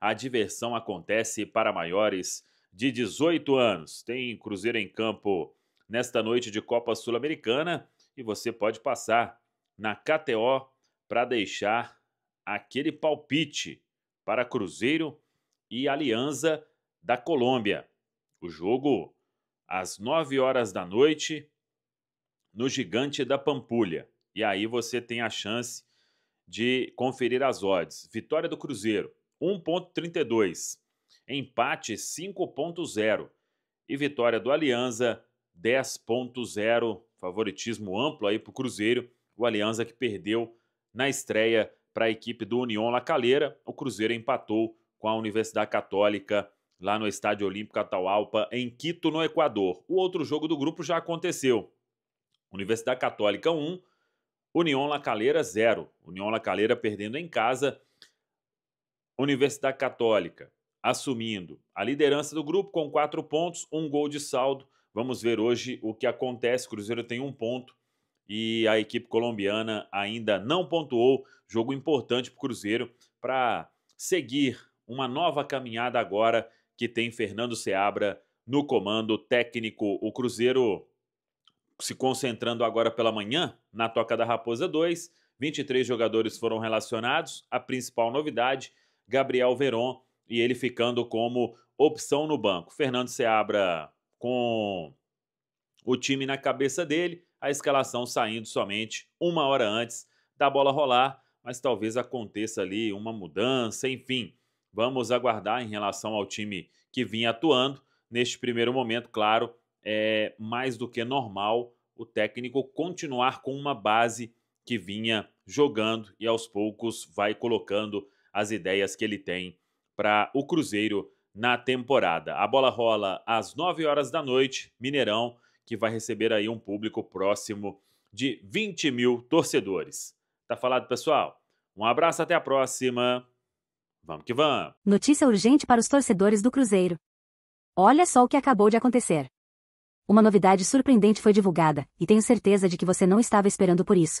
a diversão acontece para maiores de 18 anos. Tem Cruzeiro em campo nesta noite de Copa Sul-Americana e você pode passar na KTO para deixar aquele palpite para Cruzeiro e Aliança da Colômbia. O jogo às 9 horas da noite no Gigante da Pampulha. E aí você tem a chance de conferir as odds. Vitória do Cruzeiro, 1,32. Empate 5,0. E vitória do Alianza 10,0. Favoritismo amplo aí para o Cruzeiro. O Alianza que perdeu na estreia para a equipe do União La Calera. O Cruzeiro empatou com a Universidade Católica lá no Estádio Olímpico Atahualpa, em Quito, no Equador. O outro jogo do grupo já aconteceu. Universidade Católica 1, União La Calera 0. União La Calera perdendo em casa Universidade Católica assumindo a liderança do grupo com quatro pontos, um gol de saldo. Vamos ver hoje o que acontece. Cruzeiro tem um ponto e a equipe colombiana ainda não pontuou. Jogo importante para o Cruzeiro para seguir uma nova caminhada agora que tem Fernando Seabra no comando técnico. O Cruzeiro se concentrando agora pela manhã na Toca da Raposa 2. 23 jogadores foram relacionados. A principal novidade Gabriel Veron e ele ficando como opção no banco. Fernando Seabra com o time na cabeça dele, a escalação saindo somente uma hora antes da bola rolar, mas talvez aconteça ali uma mudança, enfim. Vamos aguardar em relação ao time que vinha atuando. Neste primeiro momento, claro, é mais do que normal o técnico continuar com uma base que vinha jogando e aos poucos vai colocando as ideias que ele tem para o Cruzeiro na temporada. A bola rola às 9 horas da noite, Mineirão, que vai receber aí um público próximo de 20 mil torcedores. Tá falado, pessoal? Um abraço, até a próxima. Vamos que vamos! Notícia urgente para os torcedores do Cruzeiro. Olha só o que acabou de acontecer. Uma novidade surpreendente foi divulgada, e tenho certeza de que você não estava esperando por isso.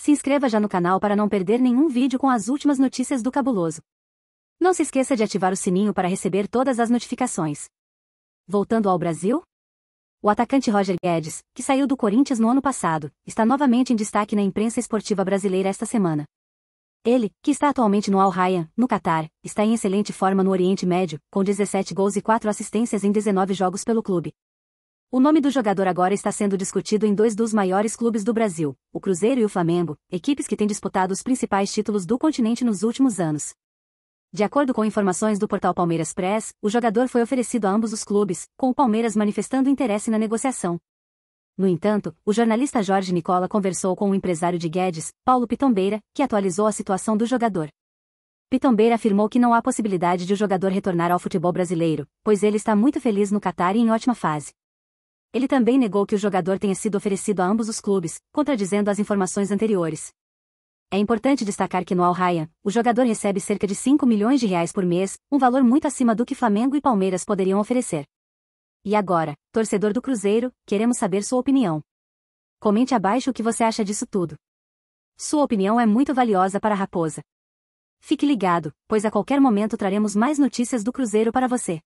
Se inscreva já no canal para não perder nenhum vídeo com as últimas notícias do cabuloso. Não se esqueça de ativar o sininho para receber todas as notificações. Voltando ao Brasil? O atacante Roger Guedes, que saiu do Corinthians no ano passado, está novamente em destaque na imprensa esportiva brasileira esta semana. Ele, que está atualmente no Al Rayyan, no Catar, está em excelente forma no Oriente Médio, com 17 gols e 4 assistências em 19 jogos pelo clube. O nome do jogador agora está sendo discutido em dois dos maiores clubes do Brasil, o Cruzeiro e o Flamengo, equipes que têm disputado os principais títulos do continente nos últimos anos. De acordo com informações do portal Palmeiras Press, o jogador foi oferecido a ambos os clubes, com o Palmeiras manifestando interesse na negociação. No entanto, o jornalista Jorge Nicola conversou com o empresário de Guedes, Paulo Pitombeira, que atualizou a situação do jogador. Pitombeira afirmou que não há possibilidade de o jogador retornar ao futebol brasileiro, pois ele está muito feliz no Catar e em ótima fase. Ele também negou que o jogador tenha sido oferecido a ambos os clubes, contradizendo as informações anteriores. É importante destacar que no Al Ryan, o jogador recebe cerca de 5 milhões de reais por mês, um valor muito acima do que Flamengo e Palmeiras poderiam oferecer. E agora, torcedor do Cruzeiro, queremos saber sua opinião. Comente abaixo o que você acha disso tudo. Sua opinião é muito valiosa para a Raposa. Fique ligado, pois a qualquer momento traremos mais notícias do Cruzeiro para você.